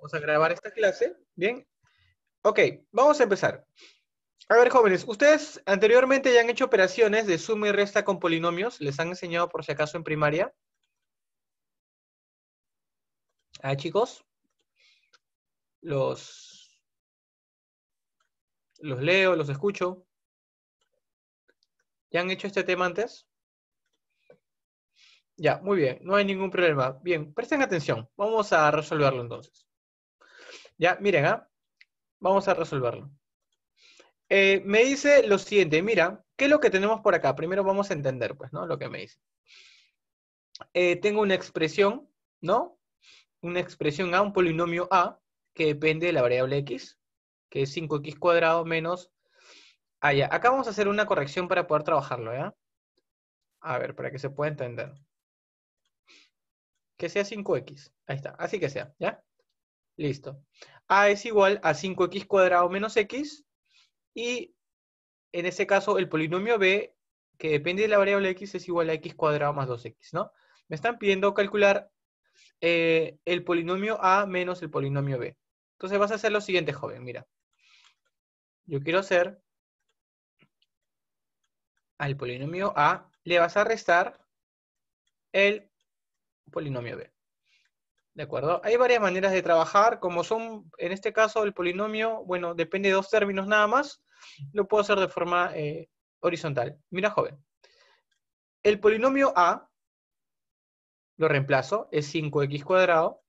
Vamos a grabar esta clase, ¿bien? Ok, vamos a empezar. A ver, jóvenes, ustedes anteriormente ya han hecho operaciones de suma y resta con polinomios. ¿Les han enseñado por si acaso en primaria? Ah, chicos. Los, los leo, los escucho. ¿Ya han hecho este tema antes? Ya, muy bien, no hay ningún problema. Bien, presten atención, vamos a resolverlo entonces. Ya, miren, ¿ah? Vamos a resolverlo. Eh, me dice lo siguiente, mira, ¿qué es lo que tenemos por acá? Primero vamos a entender, pues, ¿no? Lo que me dice. Eh, tengo una expresión, ¿no? Una expresión A, un polinomio A, que depende de la variable X, que es 5X cuadrado menos... Ah, Acá vamos a hacer una corrección para poder trabajarlo, ¿ya? A ver, para que se pueda entender. Que sea 5X. Ahí está. Así que sea, ¿ya? Listo. A es igual a 5x cuadrado menos x y en ese caso el polinomio b, que depende de la variable x, es igual a x cuadrado más 2x, ¿no? Me están pidiendo calcular eh, el polinomio a menos el polinomio b. Entonces vas a hacer lo siguiente, joven, mira. Yo quiero hacer al polinomio a, le vas a restar el polinomio b. ¿De acuerdo? Hay varias maneras de trabajar, como son, en este caso, el polinomio, bueno, depende de dos términos nada más, lo puedo hacer de forma eh, horizontal. Mira, joven. El polinomio A, lo reemplazo, es 5x cuadrado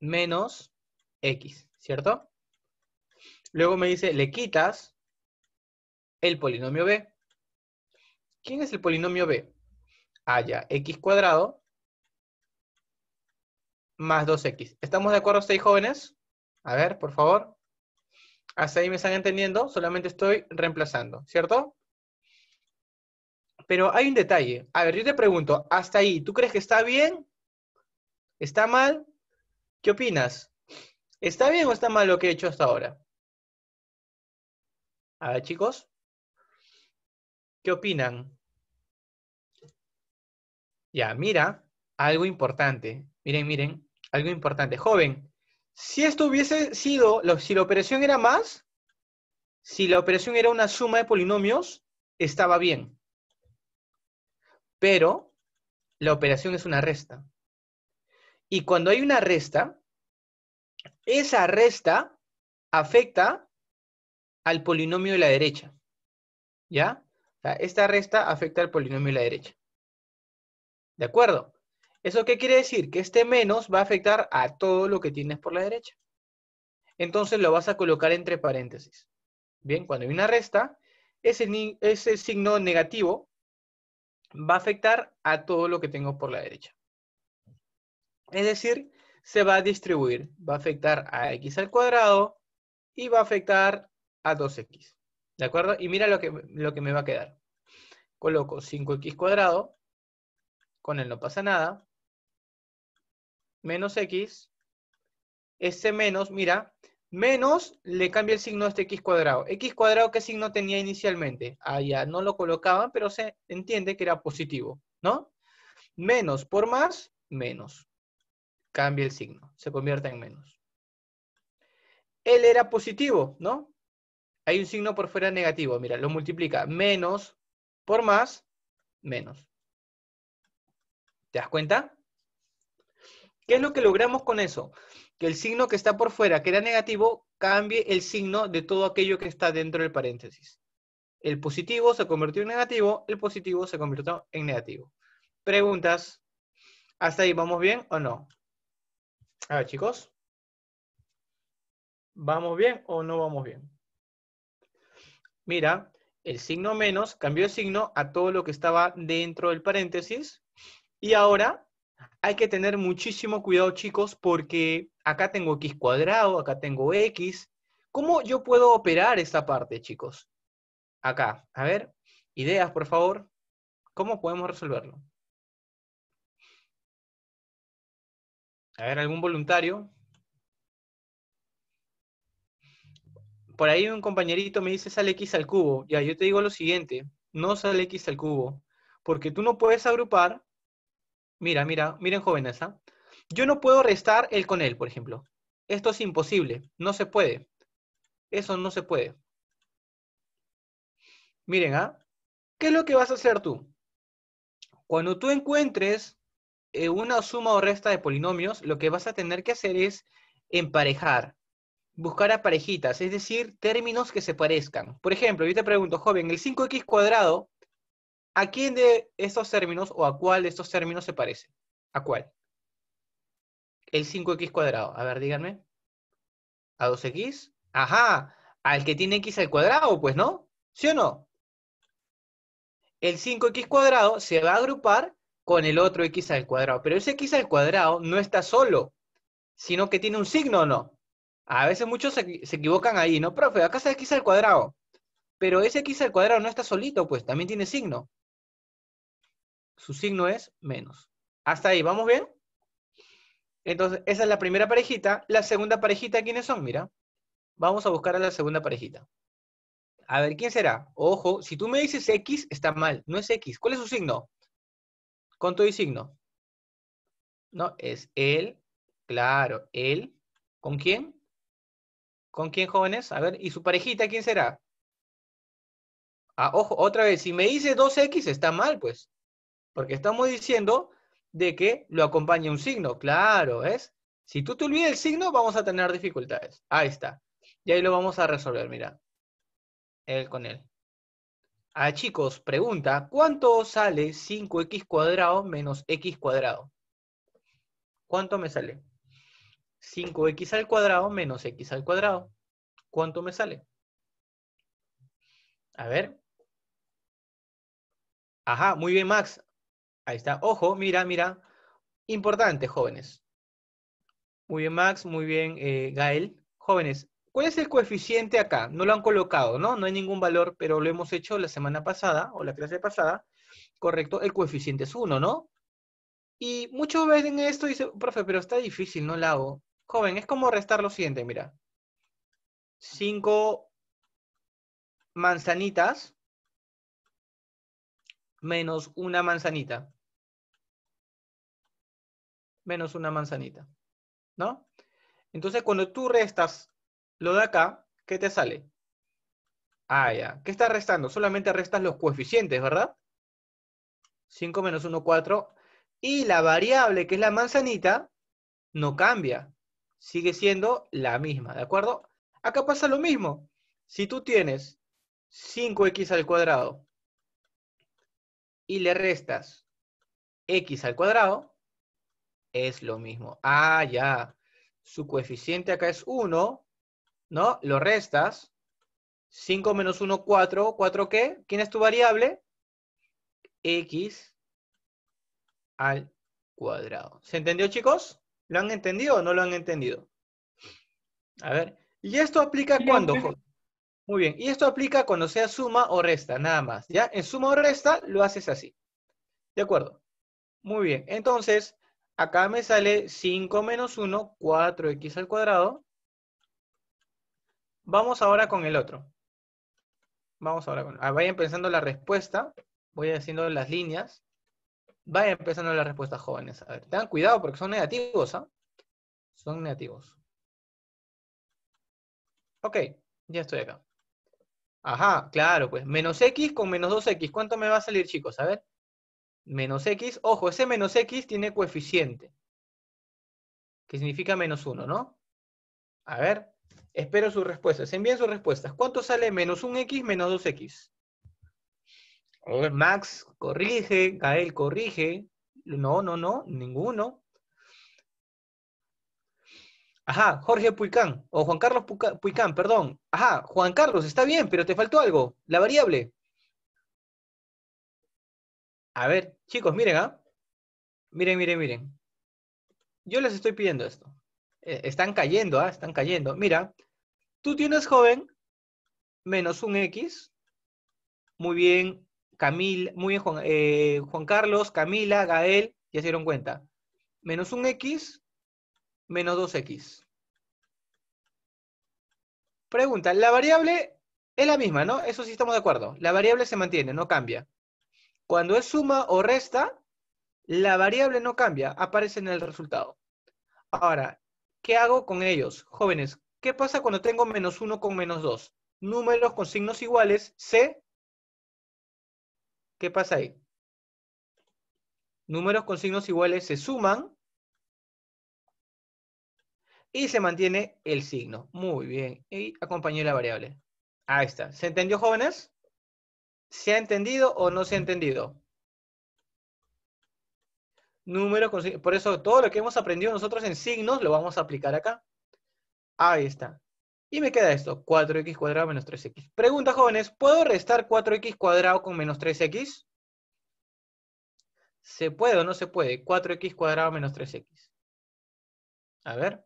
menos x, ¿cierto? Luego me dice, le quitas el polinomio B. ¿Quién es el polinomio B? Haya ah, x cuadrado más 2x. ¿Estamos de acuerdo seis jóvenes? A ver, por favor. Hasta ahí me están entendiendo, solamente estoy reemplazando, ¿cierto? Pero hay un detalle. A ver, yo te pregunto, hasta ahí, ¿tú crees que está bien? ¿Está mal? ¿Qué opinas? ¿Está bien o está mal lo que he hecho hasta ahora? A ver, chicos. ¿Qué opinan? Ya, mira, algo importante. Miren, miren algo importante, joven, si esto hubiese sido, si la operación era más, si la operación era una suma de polinomios, estaba bien. Pero la operación es una resta. Y cuando hay una resta, esa resta afecta al polinomio de la derecha. ¿Ya? O sea, esta resta afecta al polinomio de la derecha. ¿De acuerdo? ¿Eso qué quiere decir? Que este menos va a afectar a todo lo que tienes por la derecha. Entonces lo vas a colocar entre paréntesis. Bien, cuando hay una resta, ese, signo negativo va a afectar a todo lo que tengo por la derecha. Es decir, se va a distribuir. Va a afectar a x al cuadrado y va a afectar a 2x. ¿De acuerdo? Y mira lo que, lo que me va a quedar. Coloco 5x cuadrado, con él no pasa nada menos x, ese menos, mira, menos le cambia el signo a este x cuadrado. ¿X cuadrado qué signo tenía inicialmente? Ah, ya, no lo colocaban, pero se entiende que era positivo, ¿no? Menos por más, menos. Cambia el signo, se convierte en menos. Él era positivo, ¿no? Hay un signo por fuera negativo, mira, lo multiplica. Menos por más, menos. ¿Te das cuenta? ¿Qué es lo que logramos con eso? Que el signo que está por fuera, que era negativo, cambie el signo de todo aquello que está dentro del paréntesis. El positivo se convirtió en negativo, el positivo se convirtió en negativo. Preguntas. ¿Hasta ahí vamos bien o no? A ver, chicos. ¿Vamos bien o no vamos bien? Mira, el signo menos cambió el signo a todo lo que estaba dentro del paréntesis. Y ahora hay que tener muchísimo cuidado, chicos, porque acá tengo x cuadrado, acá tengo x. ¿Cómo yo puedo operar esta parte, chicos? Acá, a ver, ideas, por favor. ¿Cómo podemos resolverlo? A ver, ¿algún voluntario? Por ahí un compañerito me dice sale x al cubo. Ya, yo te digo lo siguiente, no sale x al cubo, porque tú no puedes agrupar Mira, mira, miren joven esa. ¿ah? Yo no puedo restar el con él, por ejemplo. Esto es imposible, no se puede. Eso no se puede. Miren, ¿ah? ¿Qué es lo que vas a hacer tú? Cuando tú encuentres eh, una suma o resta de polinomios, lo que vas a tener que hacer es emparejar, buscar aparejitas, es decir, términos que se parezcan. Por ejemplo, yo te pregunto, joven, ¿el 5x cuadrado ¿A quién de estos términos o a cuál de estos términos se parece? ¿A cuál? El 5x cuadrado. A ver, díganme. ¿A 2x? Ajá, al que tiene x al cuadrado, pues, ¿no? ¿Sí o no? El 5x cuadrado se va a agrupar con el otro x al cuadrado. Pero ese x al cuadrado no está solo, sino que tiene un signo no. A veces muchos se, equivocan ahí, ¿no? Profe, acá está x al cuadrado. Pero ese x al cuadrado no está solito, pues también tiene signo su signo es menos. Hasta ahí, ¿vamos bien? Entonces, esa es la primera parejita. La segunda parejita, ¿quiénes son? Mira, vamos a buscar a la segunda parejita. A ver, ¿quién será? Ojo, si tú me dices X, está mal, no es X. ¿Cuál es su signo? Con todo y signo. No, es él, claro, él. ¿Con quién? ¿Con quién, jóvenes? A ver, ¿y su parejita quién será? Ah, ojo, otra vez, si me dice 2X, está mal, pues. Porque estamos diciendo de que lo acompaña un signo, claro, ¿ves? Si tú te olvidas el signo, vamos a tener dificultades. Ahí está. Y ahí lo vamos a resolver, mira. Él con él. A ah, chicos, pregunta, ¿cuánto sale 5x cuadrado menos x cuadrado? ¿Cuánto me sale? 5x al cuadrado menos x al cuadrado. ¿Cuánto me sale? A ver. Ajá, muy bien, Max. Ahí está. Ojo, mira, mira. Importante, jóvenes. Muy bien, Max. Muy bien, eh, Gael. Jóvenes, ¿cuál es el coeficiente acá? No lo han colocado, ¿no? No hay ningún valor, pero lo hemos hecho la semana pasada o la clase pasada. Correcto, el coeficiente es uno, ¿no? Y muchos ven esto y dicen, profe, pero está difícil, no la hago. Joven, es como restar lo siguiente, mira. 5 manzanitas menos una manzanita menos una manzanita, ¿no? Entonces, cuando tú restas lo de acá, ¿qué te sale? Ah, ya. ¿Qué estás restando? Solamente restas los coeficientes, ¿verdad? 5 menos 1, 4. Y la variable, que es la manzanita, no cambia. Sigue siendo la misma, ¿de acuerdo? Acá pasa lo mismo. Si tú tienes 5x al cuadrado y le restas x al cuadrado, es lo mismo. Ah, ya. Su coeficiente acá es 1, ¿no? Lo restas. 5 menos 1, 4. ¿4 qué? ¿Quién es tu variable? X al cuadrado. ¿Se entendió, chicos? ¿Lo han entendido o no lo han entendido? A ver. ¿Y esto aplica cuando? Muy bien. Y esto aplica cuando sea suma o resta, nada más. ¿Ya? En suma o resta lo haces así. ¿De acuerdo? Muy bien. Entonces, Acá me sale 5 menos 1, 4x al cuadrado. Vamos ahora con el otro. Vamos ahora con... Ah, vayan pensando la respuesta. Voy haciendo las líneas. Vayan empezando la respuesta, jóvenes. A ver, tengan cuidado porque son negativos, ¿ah? Son negativos. Ok, ya estoy acá. Ajá, claro, pues. Menos x con menos 2x. ¿Cuánto me va a salir, chicos? A ver menos x. Ojo, ese menos x tiene coeficiente, que significa menos 1, ¿no? A ver, espero sus respuestas. Envíen sus respuestas. ¿Cuánto sale menos 1x menos 2x? Max corrige, Gael corrige. No, no, no, ninguno. Ajá, Jorge Puicán, o Juan Carlos Puicán, perdón. Ajá, Juan Carlos, está bien, pero te faltó algo, la variable. A ver, chicos, miren, ¿ah? Miren, miren, miren. Yo les estoy pidiendo esto. E, están cayendo, ¿ah? Están cayendo. Mira, tú tienes joven menos un X. Muy bien, Camil, muy bien, Juan, eh, Juan Carlos, Camila, Gael, ya se dieron cuenta. Menos un X, menos 2X. Pregunta, la variable es la misma, ¿no? Eso sí estamos de acuerdo. La variable se mantiene, no cambia. Cuando es suma o resta, la variable no cambia, aparece en el resultado. Ahora, ¿qué hago con ellos? Jóvenes, ¿qué pasa cuando tengo menos 1 con menos 2? Números con signos iguales, se... ¿Qué pasa ahí? Números con signos iguales se suman y se mantiene el signo. Muy bien. Y acompañé la variable. Ahí está. ¿Se entendió, jóvenes? ¿Se ha entendido o no se ha entendido? Número, por eso todo lo que hemos aprendido nosotros en signos lo vamos a aplicar acá. Ahí está. Y me queda esto, 4x cuadrado menos 3x. Pregunta, jóvenes, ¿puedo restar 4x cuadrado con menos 3x? ¿Se puede o no se puede? 4x cuadrado menos 3x. A ver.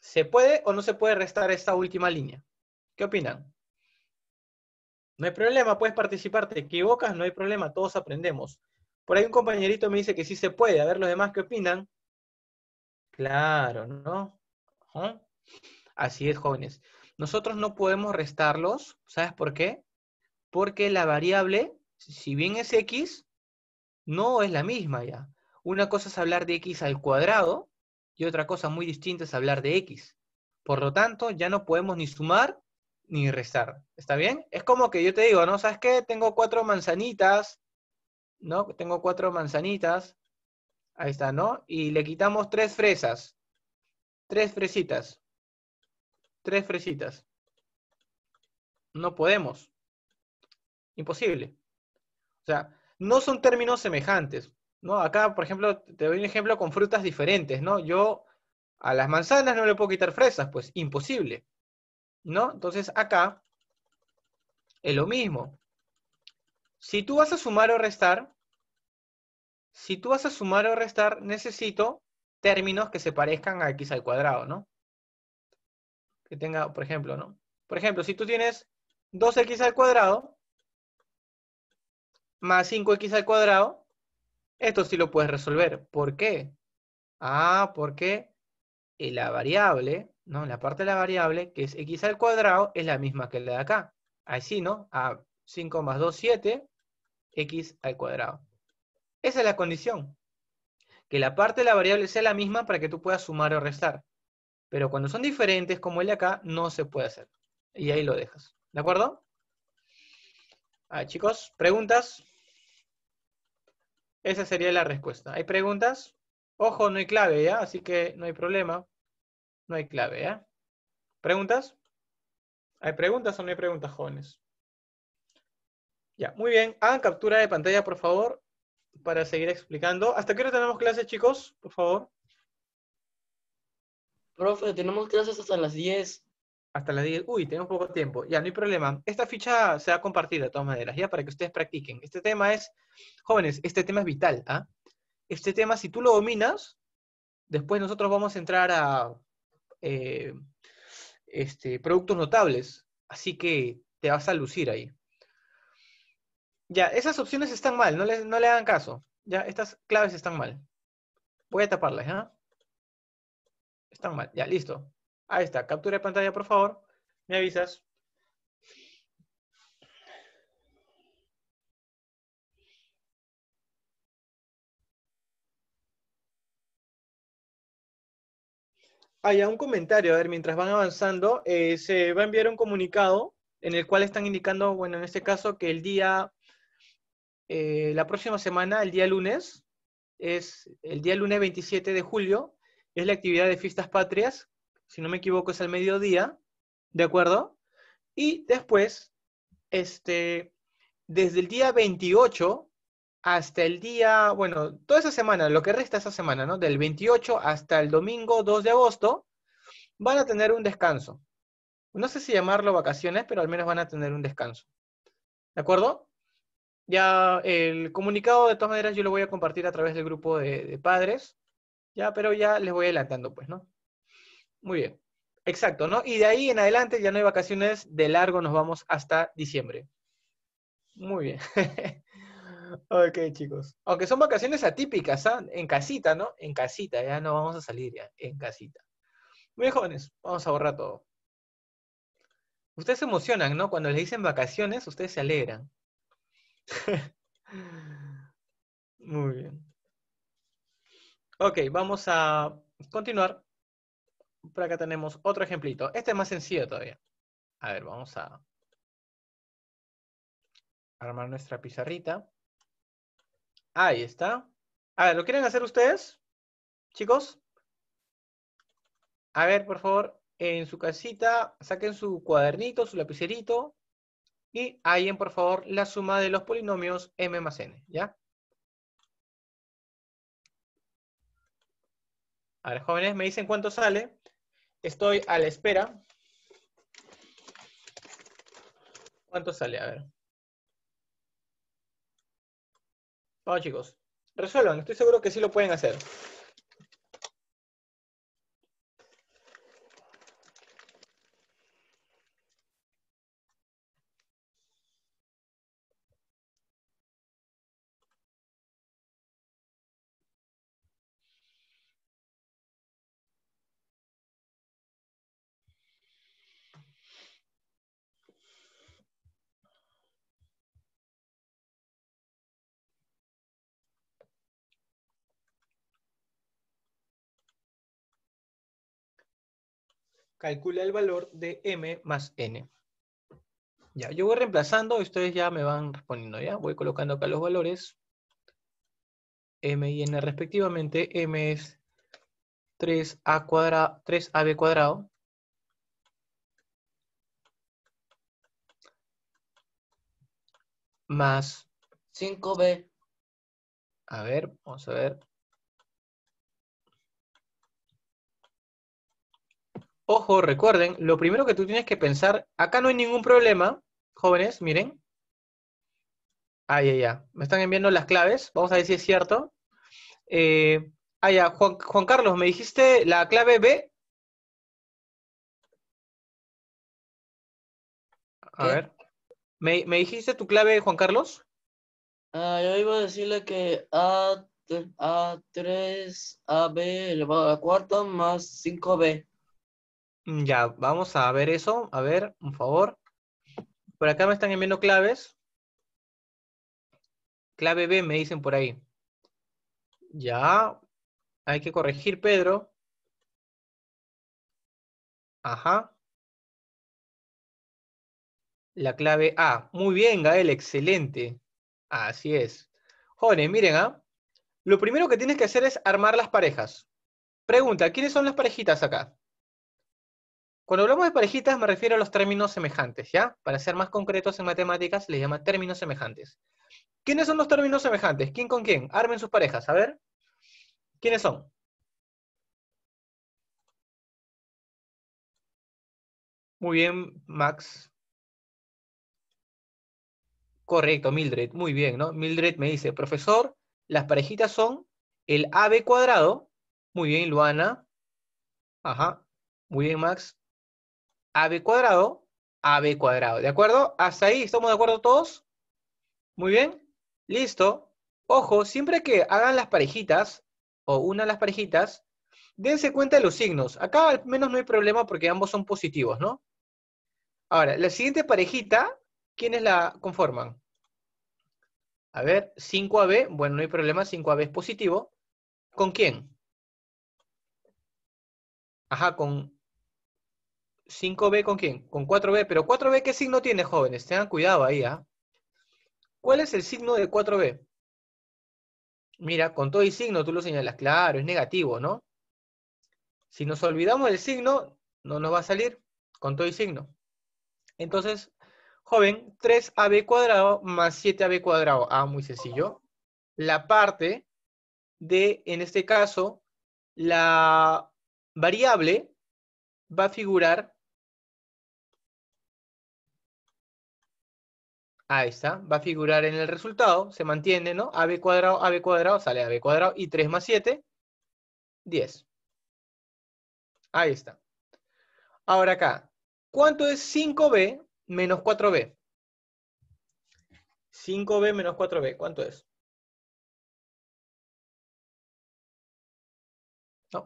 ¿Se puede o no se puede restar esta última línea? ¿Qué opinan? No hay problema, puedes participar, te equivocas, no hay problema, todos aprendemos. Por ahí un compañerito me dice que sí se puede, a ver los demás qué opinan. Claro, ¿no? Así es, jóvenes. Nosotros no podemos restarlos, ¿sabes por qué? Porque la variable, si bien es x, no es la misma ya. Una cosa es hablar de x al cuadrado y otra cosa muy distinta es hablar de x. Por lo tanto, ya no podemos ni sumar ni restar. ¿Está bien? Es como que yo te digo, ¿no? ¿Sabes qué? Tengo cuatro manzanitas, ¿no? Tengo cuatro manzanitas. Ahí está, ¿no? Y le quitamos tres fresas. Tres fresitas. Tres fresitas. No podemos. Imposible. O sea, no son términos semejantes. ¿no? Acá, por ejemplo, te doy un ejemplo con frutas diferentes, ¿no? Yo a las manzanas no le puedo quitar fresas, pues imposible. ¿no? Entonces acá es lo mismo. Si tú vas a sumar o restar, si tú vas a sumar o restar, necesito términos que se parezcan a x al cuadrado, ¿no? Que tenga, por ejemplo, ¿no? Por ejemplo, si tú tienes 2x al cuadrado más 5x al cuadrado, esto sí lo puedes resolver. ¿Por qué? Ah, porque la variable ¿no? La parte de la variable, que es x al cuadrado, es la misma que la de acá. Así, ¿no? A 5 más 2, 7, x al cuadrado. Esa es la condición. Que la parte de la variable sea la misma para que tú puedas sumar o restar. Pero cuando son diferentes, como el de acá, no se puede hacer. Y ahí lo dejas. ¿De acuerdo? chicos, ¿preguntas? Esa sería la respuesta. ¿Hay preguntas? Ojo, no hay clave, ¿ya? Así que no hay problema. No hay clave, ¿eh? ¿Preguntas? ¿Hay preguntas o no hay preguntas, jóvenes? Ya, muy bien. Hagan captura de pantalla, por favor, para seguir explicando. ¿Hasta qué hora tenemos clases, chicos? Por favor. Profe, tenemos clases hasta las 10. Hasta las 10. Uy, tenemos poco tiempo. Ya, no hay problema. Esta ficha se ha a compartir de todas maneras, ya, para que ustedes practiquen. Este tema es, jóvenes, este tema es vital, ¿ah? ¿eh? Este tema, si tú lo dominas, después nosotros vamos a entrar a eh, este, productos notables. Así que te vas a lucir ahí. Ya, esas opciones están mal, no le, no le hagan caso. Ya, estas claves están mal. Voy a taparlas, Están mal, ya, listo. Ahí está, captura de pantalla, por favor. Me avisas. Hay un comentario, a ver, mientras van avanzando, eh, se va a enviar un comunicado en el cual están indicando, bueno, en este caso, que el día, eh, la próxima semana, el día lunes, es el día lunes 27 de julio, es la actividad de fiestas patrias, si no me equivoco es al mediodía, ¿de acuerdo? Y después, este, desde el día 28 hasta el día, bueno, toda esa semana, lo que resta esa semana, ¿no? Del 28 hasta el domingo 2 de agosto, van a tener un descanso. No sé si llamarlo vacaciones, pero al menos van a tener un descanso. ¿De acuerdo? Ya el comunicado, de todas maneras, yo lo voy a compartir a través del grupo de, de padres, ya, pero ya les voy adelantando, pues, ¿no? Muy bien. Exacto, ¿no? Y de ahí en adelante ya no hay vacaciones, de largo nos vamos hasta diciembre. Muy bien. Ok, chicos. Aunque son vacaciones atípicas, ¿ah? en casita, ¿no? En casita, ya no vamos a salir ya, en casita. Muy jóvenes, vamos a borrar todo. Ustedes se emocionan, ¿no? Cuando les dicen vacaciones, ustedes se alegran. Muy bien. Ok, vamos a continuar. Por acá tenemos otro ejemplito. Este es más sencillo todavía. A ver, vamos a armar nuestra pizarrita. Ahí está. A ver, ¿lo quieren hacer ustedes? Chicos. A ver, por favor, en su casita, saquen su cuadernito, su lapicerito. Y en, por favor, la suma de los polinomios m más n, ¿ya? A ver, jóvenes, me dicen cuánto sale. Estoy a la espera. ¿Cuánto sale? A ver. Vamos chicos, resuelvan, estoy seguro que sí lo pueden hacer. calcula el valor de m más n. Ya, yo voy reemplazando ustedes ya me van respondiendo, ¿ya? Voy colocando acá los valores. m y n respectivamente. m es 3a 3ab cuadrado. Más 5b. A ver, vamos a ver. ojo, recuerden, lo primero que tú tienes que pensar, acá no hay ningún problema, jóvenes, miren. ay, ya, ya. Me están enviando las claves, vamos a ver si es cierto. Eh, Juan, Carlos, me dijiste la clave B, A ver. ¿Me, dijiste tu clave, Juan Carlos? Ah, yo iba a decirle que A, A3, AB elevado a la cuarta más 5B. Mm, ya, vamos a ver eso. A ver, un favor. Por acá me están enviando claves. Clave B me dicen por ahí. Ya. Hay que corregir, Pedro. Ajá. La clave A. Muy bien, Gael, excelente. Así es. Jóvenes, miren, ¿ah? Lo primero que tienes que hacer es armar las parejas. Pregunta, ¿quiénes son las parejitas acá? Cuando hablamos de parejitas me refiero a los términos semejantes, ¿ya? Para ser más concretos en matemáticas, les llama términos semejantes. ¿Quiénes son los términos semejantes? ¿Quién con quién? Armen sus parejas, a ver. ¿Quiénes son? Muy bien, Max. Correcto, Mildred. Muy bien, ¿no? Mildred me dice, profesor, las parejitas son el AB cuadrado. Muy bien, Luana. Ajá. Muy bien, Max. AB cuadrado, AB cuadrado. ¿De acuerdo? ¿Hasta ahí estamos de acuerdo todos? Muy bien. Listo. Ojo, siempre que hagan las parejitas, o una de las parejitas, dense cuenta de los signos. Acá al menos no hay problema porque ambos son positivos, ¿no? Ahora, la siguiente parejita, ¿quiénes la conforman? A ver, 5AB, bueno, no hay problema, 5AB es positivo. ¿Con quién? Ajá, con 5B con quién? Con 4B. Pero 4B, ¿qué signo tiene, jóvenes? Tengan cuidado ahí, ¿ah? ¿Cuál es el signo de 4B? Mira, con todo y signo tú lo señalas. Claro, es negativo, ¿no? Si nos olvidamos del signo, no nos va a salir con todo y signo. Entonces, joven, 3ab cuadrado más 7ab cuadrado. Ah, muy sencillo. La parte de, en este caso, la variable va a figurar Ahí está, va a figurar en el resultado, se mantiene, ¿no? AB cuadrado, AB cuadrado, sale AB cuadrado, y 3 más 7, 10. Ahí está. Ahora acá, ¿cuánto es 5B menos 4B? 5B menos 4B, ¿cuánto es?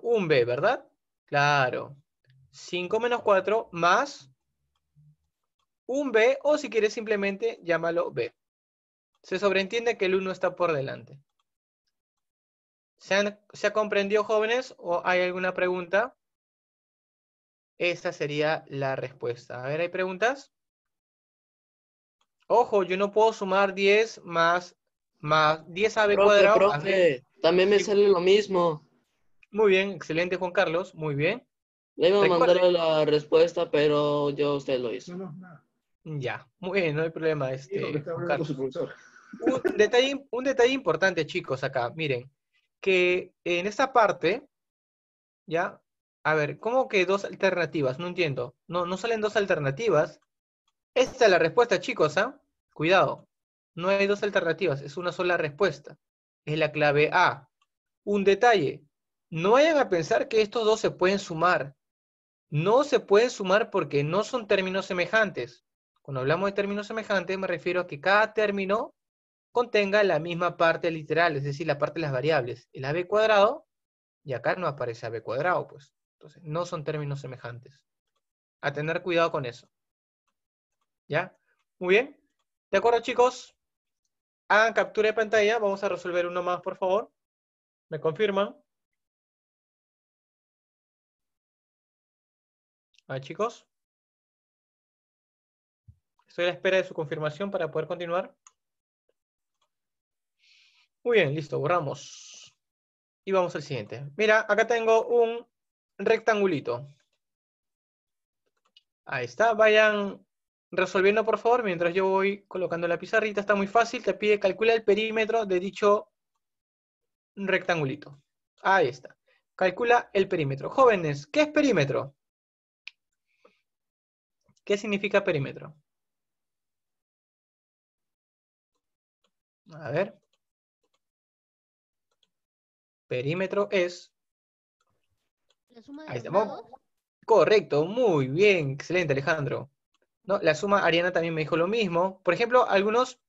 un B, ¿verdad? Claro. 5 menos 4 más un B o si quieres simplemente llámalo B. Se sobreentiende que el 1 está por delante. ¿Se, ha comprendido, jóvenes? ¿O hay alguna pregunta? Esa sería la respuesta. A ver, ¿hay preguntas? Ojo, yo no puedo sumar 10 más, más 10 AB B cuadrado. también me sale lo mismo. Muy bien, excelente, Juan Carlos. Muy bien. Le iba a mandar la respuesta, pero yo usted lo hizo. Ya, muy bien, no hay problema. Este, un, detalle, un detalle importante, chicos, acá, miren, que en esta parte, ya, a ver, ¿cómo que dos alternativas? No entiendo. No, no salen dos alternativas. Esta es la respuesta, chicos, ¿ah? Cuidado, no hay dos alternativas, es una sola respuesta. Es la clave A. Un detalle, no vayan a pensar que estos dos se pueden sumar. No se pueden sumar porque no son términos semejantes. Cuando hablamos de términos semejantes, me refiero a que cada término contenga la misma parte literal, es decir, la parte de las variables. El AB cuadrado, y acá no aparece AB cuadrado, pues. Entonces, no son términos semejantes. A tener cuidado con eso. ¿Ya? Muy bien. ¿De acuerdo, chicos? Hagan captura de pantalla. Vamos a resolver uno más, por favor. ¿Me confirman? Ah, chicos. Estoy a la espera de su confirmación para poder continuar. Muy bien, listo, borramos. Y vamos al siguiente. Mira, acá tengo un rectangulito. Ahí está, vayan resolviendo por favor mientras yo voy colocando la pizarrita. Está muy fácil, te pide calcula el perímetro de dicho rectangulito. Ahí está. Calcula el perímetro. Jóvenes, ¿qué es perímetro? ¿Qué significa perímetro? A ver. Perímetro es... La suma de Correcto, muy bien, excelente Alejandro. ¿No? La suma, Ariana también me dijo lo mismo. Por ejemplo, algunos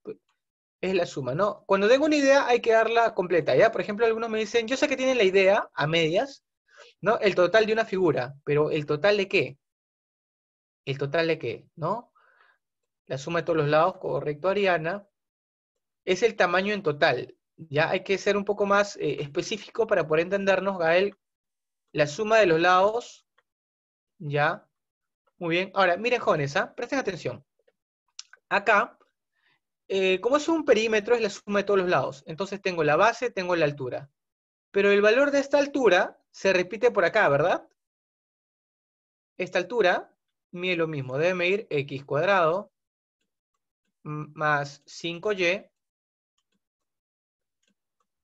es la suma, ¿no? Cuando tengo una idea hay que darla completa, ¿ya? Por ejemplo, algunos me dicen, yo sé que tienen la idea a medias, ¿no? El total de una figura, pero ¿el total de qué? ¿El total de qué? ¿No? La suma de todos los lados, correcto, Ariana es el tamaño en total. Ya hay que ser un poco más eh, específico para poder entendernos, Gael, la suma de los lados, ya. Muy bien. Ahora, miren jóvenes, ¿eh? presten atención. Acá, eh, como es un perímetro, es la suma de todos los lados. Entonces tengo la base, tengo la altura. Pero el valor de esta altura se repite por acá, ¿verdad? Esta altura mide lo mismo. Debe medir x cuadrado más 5y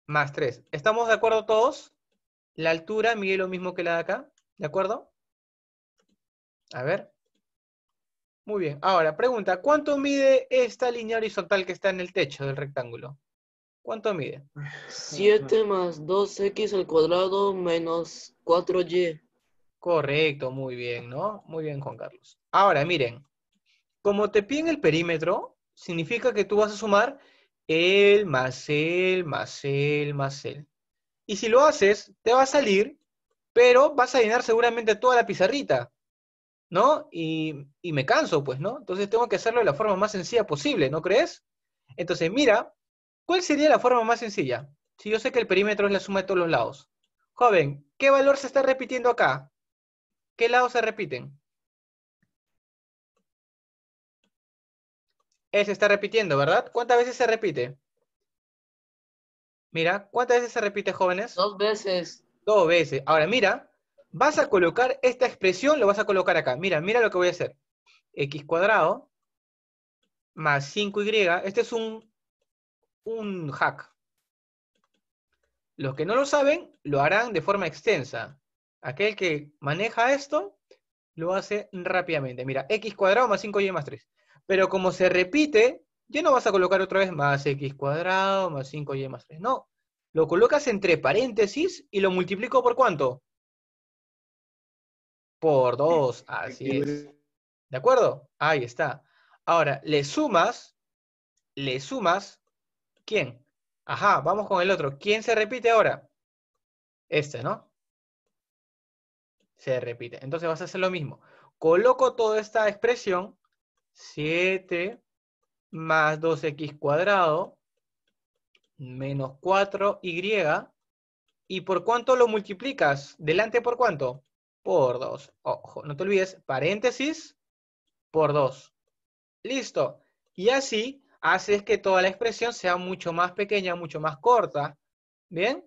más 3. ¿Estamos de acuerdo todos? La altura mide lo mismo que la de acá, ¿de acuerdo? A ver. Muy bien. Ahora, pregunta, ¿cuánto mide esta línea horizontal que está en el techo del rectángulo? ¿Cuánto mide? 7 más 2x al cuadrado menos 4y. Correcto, muy bien, ¿no? Muy bien, Juan Carlos. Ahora, miren, como te piden el perímetro, significa que tú vas a sumar el más el más el más el. Y si lo haces, te va a salir, pero vas a llenar seguramente toda la pizarrita, ¿no? Y, y me canso, pues, ¿no? Entonces tengo que hacerlo de la forma más sencilla posible, ¿no crees? Entonces, mira, ¿cuál sería la forma más sencilla? Si yo sé que el perímetro es la suma de todos los lados. Joven, ¿qué valor se está repitiendo acá? ¿Qué lados se repiten? se está repitiendo, ¿verdad? ¿Cuántas veces se repite? Mira, ¿cuántas veces se repite, jóvenes? Dos veces. Dos veces. Ahora, mira, vas a colocar esta expresión, lo vas a colocar acá. Mira, mira lo que voy a hacer. X cuadrado más 5Y. Este es un, un hack. Los que no lo saben, lo harán de forma extensa. Aquel que maneja esto, lo hace rápidamente. Mira, X cuadrado más 5Y más 3. Pero como se repite, ya no vas a colocar otra vez más x cuadrado más 5y más 3. No. Lo colocas entre paréntesis y lo multiplico por cuánto? Por 2. Así es. ¿De acuerdo? Ahí está. Ahora, le sumas, le sumas, ¿quién? Ajá, vamos con el otro. ¿Quién se repite ahora? Este, ¿no? Se repite. Entonces vas a hacer lo mismo. Coloco toda esta expresión 7 más 2x cuadrado menos 4y. ¿Y por cuánto lo multiplicas? ¿Delante por cuánto? Por 2. Ojo, no te olvides, paréntesis por 2. Listo. Y así haces que toda la expresión sea mucho más pequeña, mucho más corta. ¿Bien?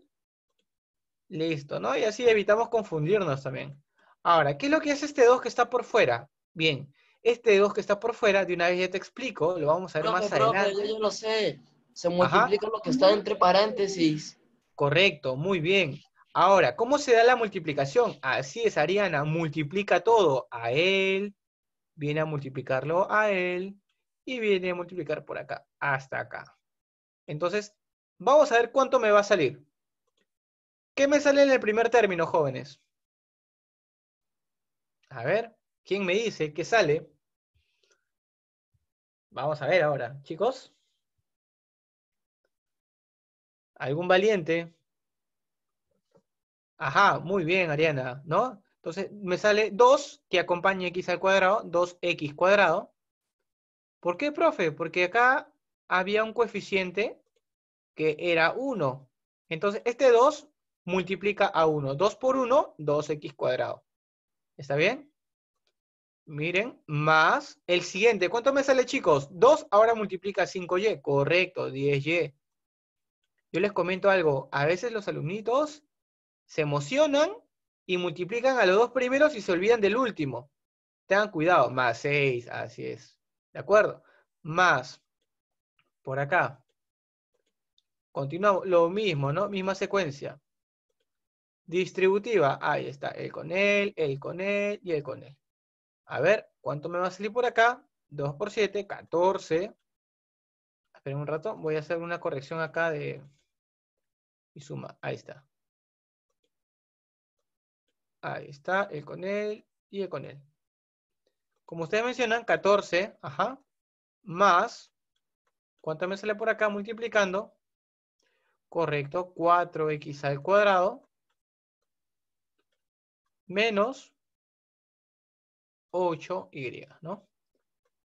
Listo, ¿no? Y así evitamos confundirnos también. Ahora, ¿qué es lo que hace este 2 que está por fuera? Bien, este dos que está por fuera, de una vez ya te explico, lo vamos a ver más adelante. Yo, yo lo sé, se multiplica lo que está entre paréntesis. Correcto, muy bien. Ahora, ¿cómo se da la multiplicación? Así es, Ariana, multiplica todo a él, viene a multiplicarlo a él y viene a multiplicar por acá, hasta acá. Entonces, vamos a ver cuánto me va a salir. ¿Qué me sale en el primer término, jóvenes? A ver, ¿quién me dice qué sale Vamos a ver ahora, chicos. ¿Algún valiente? Ajá, muy bien, Ariana, ¿no? Entonces me sale 2 que acompaña x al cuadrado, 2x cuadrado. ¿Por qué, profe? Porque acá había un coeficiente que era 1. Entonces este 2 multiplica a 1. 2 por 1, 2x cuadrado. ¿Está bien? Miren, más el siguiente. ¿Cuánto me sale, chicos? 2 ahora multiplica 5y. Correcto, 10y. Yo les comento algo. A veces los alumnitos se emocionan y multiplican a los dos primeros y se olvidan del último. Tengan cuidado. Más 6, así es. ¿De acuerdo? Más, por acá. Continuamos. Lo mismo, ¿no? Misma secuencia. Distributiva. Ahí está. El con él, el con él y el con él. A ver, ¿cuánto me va a salir por acá? 2 por 7, 14. Esperen un rato, voy a hacer una corrección acá de... Y suma, ahí está. Ahí está, el con él y el con él. Como ustedes mencionan, 14, ajá, más, ¿cuánto me sale por acá multiplicando? Correcto, 4x al cuadrado, menos 8y, ¿no?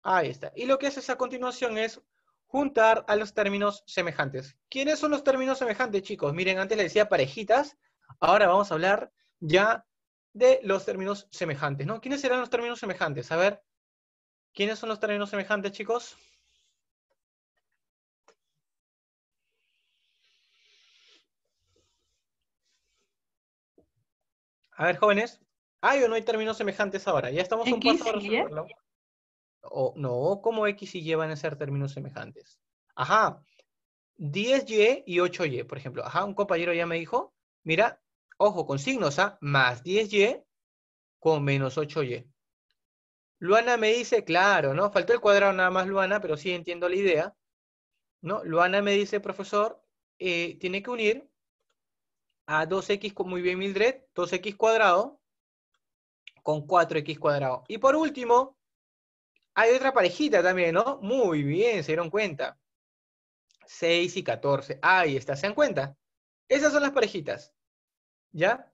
Ahí está. Y lo que haces a continuación es juntar a los términos semejantes. ¿Quiénes son los términos semejantes, chicos? Miren, antes les decía parejitas, ahora vamos a hablar ya de los términos semejantes, ¿no? ¿Quiénes serán los términos semejantes? A ver, ¿quiénes son los términos semejantes, chicos? A ver, jóvenes. ¿Hay ah, o no hay términos semejantes ahora? Ya estamos un paso para O, no, ¿cómo X y Y van a ser términos semejantes? Ajá, 10Y y 8Y, por ejemplo. Ajá, un compañero ya me dijo, mira, ojo, con signos, ¿ah? Más 10Y con menos 8Y. Luana me dice, claro, ¿no? Faltó el cuadrado nada más, Luana, pero sí entiendo la idea. ¿No? Luana me dice, profesor, eh, tiene que unir a 2x, muy bien Mildred, 2x cuadrado con 4x cuadrado. Y por último, hay otra parejita también, ¿no? Muy bien, se dieron cuenta. 6 y 14. Ahí está, ¿se dan cuenta? Esas son las parejitas. ¿Ya?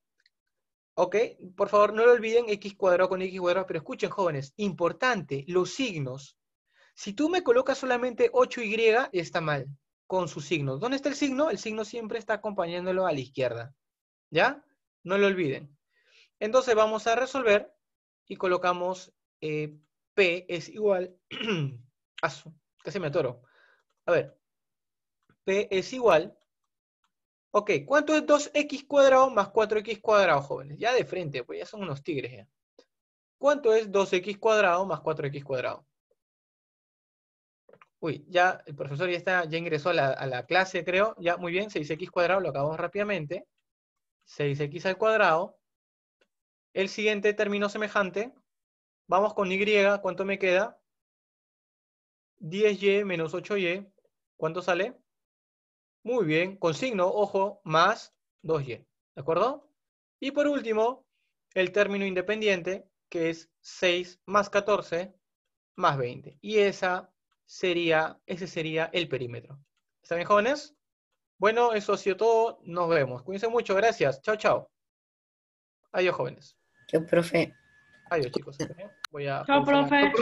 ¿Ok? Por favor, no lo olviden, x cuadrado con x cuadrado, pero escuchen jóvenes, importante, los signos. Si tú me colocas solamente 8y, está mal, con sus signos. ¿Dónde está el signo? El signo siempre está acompañándolo a la izquierda. ¿Ya? No lo olviden. Entonces vamos a resolver y colocamos eh, P es igual a casi me atoro. A ver, P es igual, ok, ¿cuánto es 2x cuadrado más 4x cuadrado, jóvenes? Ya de frente, pues ya son unos tigres ¿Cuánto es 2x cuadrado más 4x cuadrado? Uy, ya el profesor ya, está, ya ingresó a la, a la clase, creo. Ya, muy bien, 6x cuadrado, lo acabamos rápidamente. 6x al cuadrado el siguiente término semejante, vamos con Y, ¿cuánto me queda? 10Y menos 8Y, ¿cuánto sale? Muy bien, con signo, ojo, más 2Y, ¿de acuerdo? Y por último, el término independiente, que es 6 más 14 más 20. Y esa sería, ese sería el perímetro. ¿Están bien, jóvenes? Bueno, eso ha sido todo. Nos vemos. Cuídense mucho. Gracias. Chao, chao. Adiós, jóvenes. Yo, profe. Adiós, chicos. Voy a. Chao, profe.